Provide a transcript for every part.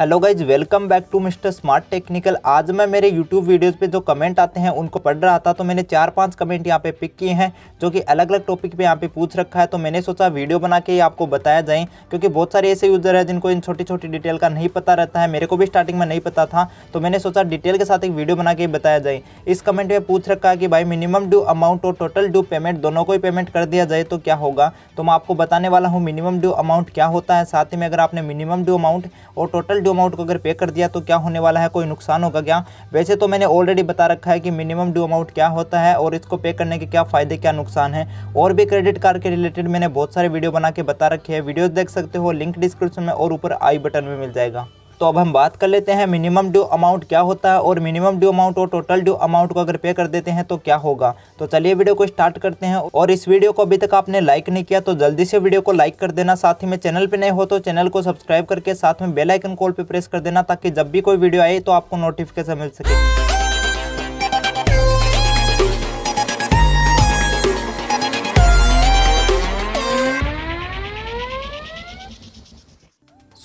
hello guys welcome back to mister smart technical आज मैं मेरे यूट्यूब वीडियोस पे जो कमेंट आते हैं उनको पढ़ रहा था तो मैंने चार पांच कमेंट यहाँ पे पिक किए हैं जो कि अलग अलग टॉपिक पे यहाँ पे पूछ रखा है तो मैंने सोचा वीडियो बना के आपको बताया जाए क्योंकि बहुत सारे ऐसे यूज़र है जिनको इन छोटी छोटी डिटेल का नहीं पता रहता है मेरे को भी स्टार्टिंग में नहीं पता था तो मैंने सोचा डिटेल के साथ एक वीडियो बना के बताया जाए इस कमेंट में पूछ रखा है कि भाई मिनिमम ड्यू अमाउंट और टोटल ड्यू पेमेंट दोनों को ही पेमेंट कर दिया जाए तो क्या होगा तो मैं आपको बताने वाला हूँ मिनिमम ड्यू अमाउंट क्या होता है साथ ही में अगर आपने मिनिमम ड्यू अमाउंट और टोटल ड्यू अमाउंट को अगर पे कर दिया तो क्या होने वाला है कोई नुकसान होगा क्या वैसे तो मैंने ऑलरेडी बता रखा है कि मिनिमम ड्यू अमाउंट क्या होता है और इसको पे करने के क्या फ़ायदे क्या नुकसान है और भी क्रेडिट कार्ड के रिलेटेड मैंने बहुत सारे वीडियो बना के बता रखे हैं वीडियो देख सकते हो लिंक डिस्क्रिप्शन में और ऊपर आई बटन में मिल जाएगा तो अब हम बात कर लेते हैं मिनिमम ड्यू अमाउंट क्या होता है और मिनिमम ड्यू अमाउंट और टोटल ड्यू अमाउंट को अगर पे कर देते हैं तो क्या होगा तो चलिए वीडियो को स्टार्ट करते हैं और इस वीडियो को अभी तक आपने लाइक नहीं किया तो जल्दी से वीडियो को लाइक कर देना साथ ही में चैनल पर नए हो तो चैनल को सब्सक्राइब करके साथ में बेलाइकन कॉल पर प्रेस कर देना ताकि जब भी कोई वीडियो आए तो आपको नोटिफिकेशन मिल सके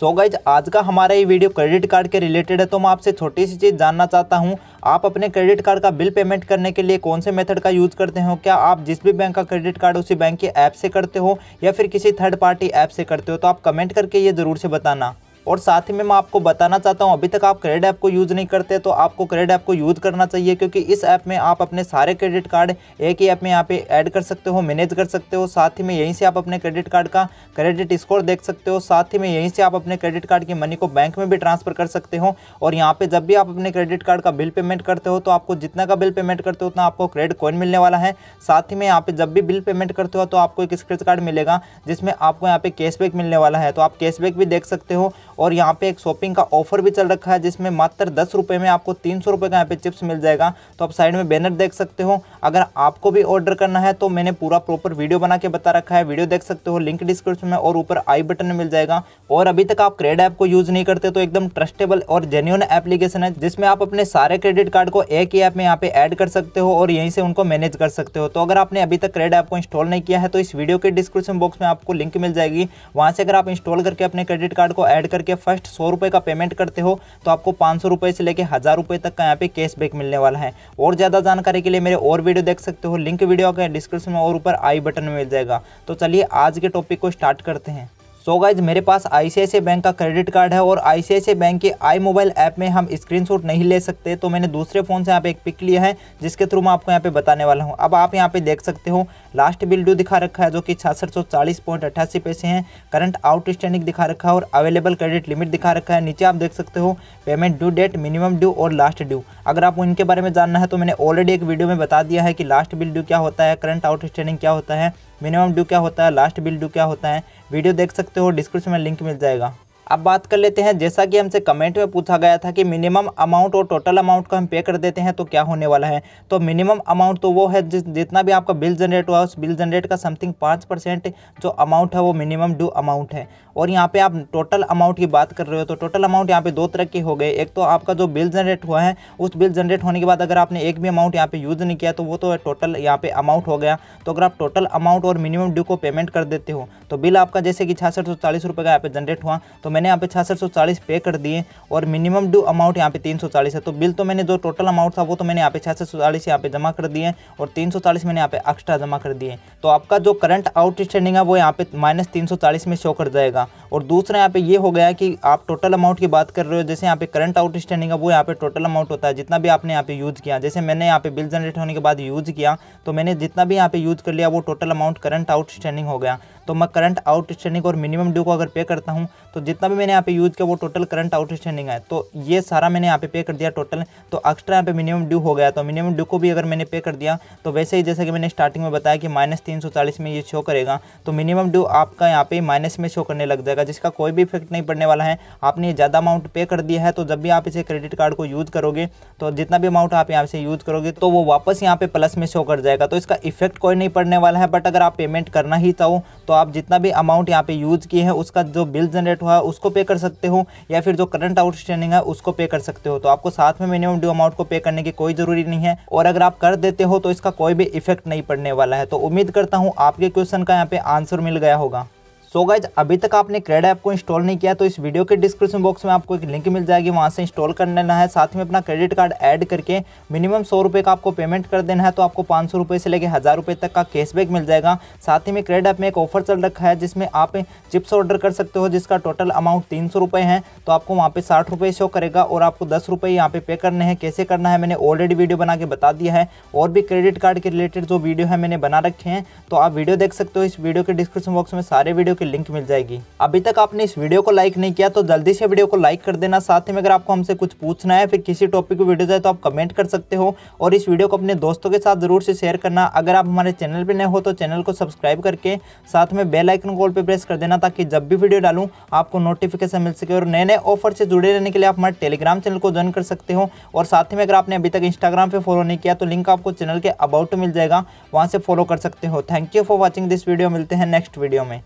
सो so गाइज आज का हमारा ये वीडियो क्रेडिट कार्ड के रिलेटेड है तो मैं आपसे छोटी सी चीज़ जानना चाहता हूँ आप अपने क्रेडिट कार्ड का बिल पेमेंट करने के लिए कौन से मेथड का यूज़ करते हो क्या आप जिस भी बैंक का क्रेडिट कार्ड उसी बैंक के ऐप से करते हो या फिर किसी थर्ड पार्टी ऐप से करते हो तो आप कमेंट करके ये ज़रूर से बताना और साथ ही में मैं आपको बताना चाहता हूँ अभी तक आप क्रेडिट ऐप को यूज़ नहीं करते तो आपको क्रेडिट ऐप को यूज़ करना चाहिए क्योंकि इस ऐप में आप अपने सारे क्रेडिट कार्ड एक ही ऐप में यहाँ पे ऐड कर सकते हो मैनेज कर सकते हो साथ ही में यहीं से आप अपने क्रेडिट कार्ड का क्रेडिट स्कोर देख सकते हो साथ ही में यहीं से आप अपने क्रेडिट कार्ड की मनी को बैंक में भी ट्रांसफ़र कर सकते हो और यहाँ पर जब भी आप अपने क्रेडिट कार्ड का बिल पेमेंट करते हो तो आपको जितना का बिल पेमेंट करते हो उतना आपको क्रेडिट कॉइन मिलने वाला है साथ ही में यहाँ पर जब भी बिल पेमेंट करते हो तो आपको एक स्क्रेच कार्ड मिलेगा जिसमें आपको यहाँ पे कैशबैक मिलने वाला है तो आप कैशबैक भी देख सकते हो और यहाँ पे एक शॉपिंग का ऑफर भी चल रखा है जिसमें मात्र दस रुपये में आपको तीन सौ रुपये का यहाँ पे चिप्स मिल जाएगा तो आप साइड में बैनर देख सकते हो अगर आपको भी ऑर्डर करना है तो मैंने पूरा प्रॉपर वीडियो बना के बता रखा है वीडियो देख सकते हो लिंक डिस्क्रिप्शन में और ऊपर आई बटन में मिल जाएगा और अभी तक आप क्रेड ऐप को यूज़ नहीं करते तो एकदम ट्रस्टेबल और जेन्यून एप्लीकेशन है जिसमें आप अपने सारे क्रेडिट कार्ड को एक ही ऐप में यहाँ पे ऐड कर सकते हो और यहीं से उनको मैनेज कर सकते हो तो अगर आपने अभी तक क्रेड ऐप को इंस्टॉल नहीं किया है तो इस वीडियो के डिस्क्रिप्शन बॉक्स में आपको लिंक मिल जाएगी वहाँ से अगर आप इंस्टॉल करके अपने क्रेडिट कार्ड को ऐड करके के फर्स्ट सौ रुपये का पेमेंट करते हो तो आपको पाँच सौ रुपये से लेकर हज़ार रुपये तक का यहाँ पे कैशबैक मिलने वाला है और ज़्यादा जानकारी के लिए मेरे और वीडियो देख सकते हो लिंक वीडियो का डिस्क्रिप्शन में और ऊपर आई बटन में मिल जाएगा तो चलिए आज के टॉपिक को स्टार्ट करते हैं सो गाइज मेरे पास आई बैंक का क्रेडिट कार्ड है और आई बैंक के आई मोबाइल ऐप में हम स्क्रीनशॉट नहीं ले सकते तो मैंने दूसरे फ़ोन से यहाँ पे एक पिक लिया है जिसके थ्रू मैं आपको यहाँ पे बताने वाला हूँ अब आप यहाँ पे देख सकते हो लास्ट बिल ड्यू दिखा रखा है जो कि छियासठ सौ चालीस पॉइंट अट्ठासी पैसे हैं करंट स्टैंडिंग दिखा रखा है और अवेलेबल क्रेडिट लिमिट दिखा रखा है नीचे आप देख सकते हो payment due date minimum due और लास्ट ड्यू अगर आपको इनके बारे में जानना है तो मैंने ऑलरेडी एक वीडियो में बता दिया है कि लास्ट बिल ड्यू क्या होता है करंट स्टैंडिंग क्या होता है मिनिमम ड्यू क्या होता है लास्ट बिल ड्यू क्या होता है वीडियो देख सकते हो डिस्क्रिप्शन में लिंक मिल जाएगा अब बात कर लेते हैं जैसा कि हमसे कमेंट में पूछा गया था कि मिनिमम अमाउंट और टोटल अमाउंट को हम पे कर देते हैं तो क्या होने वाला है तो मिनिमम अमाउंट तो वो है जिस जितना भी आपका बिल जनरेट हुआ उस बिल जनरेट का समथिंग पाँच परसेंट जो अमाउंट है वो मिनिमम ड्यू अमाउंट है और यहाँ पे आप टोटल अमाउंट की बात कर रहे हो तो टोटल अमाउंट यहाँ पे दो तरह के हो गए एक तो आपका जो बिल जनरेट हुआ है उस बिल जनरेट होने के बाद अगर आपने एक भी अमाउंट यहाँ पे यूज़ नहीं किया तो वो तो टोटल यहाँ पे अमाउंट हो गया तो अगर आप टोटल अमाउंट और मिनिमम ड्यू को पेमेंट कर देते हो तो बिल आपका जैसे कि छियासठ सौ चालीस रुपये का यहाँ पे जनरेट हुआ तो मैं मैंने यहाँ पे छियासठ पे कर दिए और मिनिमम ड्यू अमाउंट यहाँ पे तीन है तो बिल तो मैंने जो टोटल अमाउंट था वो तो मैंने यहाँ पे छियासठ यहाँ पे जमा कर दिए और तीन मैंने यहाँ पे एक्स्ट्रा जमा कर दिए तो आपका जो करंट आउटस्टैंडिंग है वो यहाँ पे माइनस तीन में शो कर जाएगा और दूसरा यहाँ पे ये हो गया कि आप टोटल अमाउंट की बात कर रहे हो जैसे यहाँ पे करंट आउटस्टैंडिंग है वो यहाँ पे टोटल अमाउंट होता है जितना भी आपने यहाँ पे यूज़ किया जैसे मैंने यहाँ पे बिल जनरेट होने के बाद यूज़ किया तो मैंने जितना भी यहाँ पे यूज़ कर लिया वो टोटल अमाउंट करंट आउटस्टैंडिंग हो गया तो मैं करंट आउटस्टैंडिंग और मिनिमम ड्यू को अगर पे करता हूँ तो जितना भी मैंने यहाँ पे यूज किया वो टोटल करंट आउटस्टैंडिंग है तो ये सारा मैंने यहाँ पे पे कर दिया टोटल तो एक्स्ट्रा यहाँ पे मिनिमम ड्यू हो गया तो मिनिमम ड्यू को भी अगर मैंने पे कर दिया तो वैसे ही जैसे कि मैंने स्टार्टिंग में बताया कि माइनस तीन सौ चालीस में ये शो करेगा तो मिनिमम ड्यू आपका यहाँ पे माइनस में शो करने लग जाएगा जिसका कोई भी इफेक्ट नहीं पड़ने वाला है आपने ज़्यादा अमाउंट पे कर दिया है तो जब भी आप इसे क्रेडिट कार्ड को यूज़ करोगे तो जितना भी अमाउंट आप यहाँ से यूज़ करोगे तो वो वापस यहाँ पे प्लस में शो कर जाएगा तो इसका इफेक्ट कोई नहीं पड़ने वाला है बट अगर आप पेमेंट करना ही चाहो तो आप जितना भी अमाउंट यहाँ पे यूज़ किए हैं उसका जो बिल जनरेट हुआ है उसको पे कर सकते हो या फिर जो करंट आउटस्टैंडिंग है उसको पे कर सकते हो तो आपको साथ में मिनिमम ड्यू अमाउंट को पे करने की कोई ज़रूरी नहीं है और अगर आप कर देते हो तो इसका कोई भी इफेक्ट नहीं पड़ने वाला है तो उम्मीद करता हूँ आपके क्वेश्चन का यहाँ पे आंसर मिल गया होगा सो so गाइज अभी तक आपने क्रेड ऐप को इंस्टॉल नहीं किया तो इस वीडियो के डिस्क्रिप्शन बॉक्स में आपको एक लिंक मिल जाएगी वहाँ से इंस्टॉल कर लेना है साथ में अपना क्रेडिट कार्ड ऐड करके मिनिमम सौ रुपये का आपको पेमेंट कर देना है तो आपको पाँच सौ रुपये से लेकर हज़ार रुपये तक का कैशबैक मिल जाएगा साथ ही में क्रेड ऐप में एक ऑफर चल रखा है जिसमें आप चिप्स ऑर्डर कर सकते हो जिसका टोटल अमाउंट तीन सौ है तो आपको वहाँ पे साठ रुपये शो करेगा और आपको दस रुपये यहाँ पे पे करने हैं कैसे करना है मैंने ऑलरेडी वीडियो बना के बता दिया है और भी क्रेडिट कार्ड के रिलेटेड जो वीडियो है मैंने बना रखे हैं तो आप वीडियो देख सकते हो इस वीडियो के डिस्क्रिप्शन बॉक्स में सारे वीडियो की लिंक मिल जाएगी अभी तक आपने इस वीडियो को लाइक नहीं किया तो जल्दी से वीडियो को लाइक कर देना साथ ही में अगर आपको हमसे कुछ पूछना है फिर किसी टॉपिक की वीडियो जाए तो आप कमेंट कर सकते हो और इस वीडियो को अपने दोस्तों के साथ जरूर से शेयर करना अगर आप हमारे चैनल पर नए हो तो चैनल को सब्सक्राइब करके साथ में बेलाइकन कॉल पर प्रेस कर देना ताकि जब भी वीडियो डालूँ आपको नोटिफिकेशन मिल सके और नए नए ऑफर से जुड़े रहने के लिए आप हमारे टेलीग्राम चैनल को ज्वाइन कर सकते हो और साथ में अगर आपने अभी तक इंस्टाग्राम पर फॉलो नहीं किया तो लिंक आपको चैनल के अबाउट मिल जाएगा वहाँ से फॉलो कर सकते हो thank you for watching this video मिलते हैं नेक्स्ट वीडियो में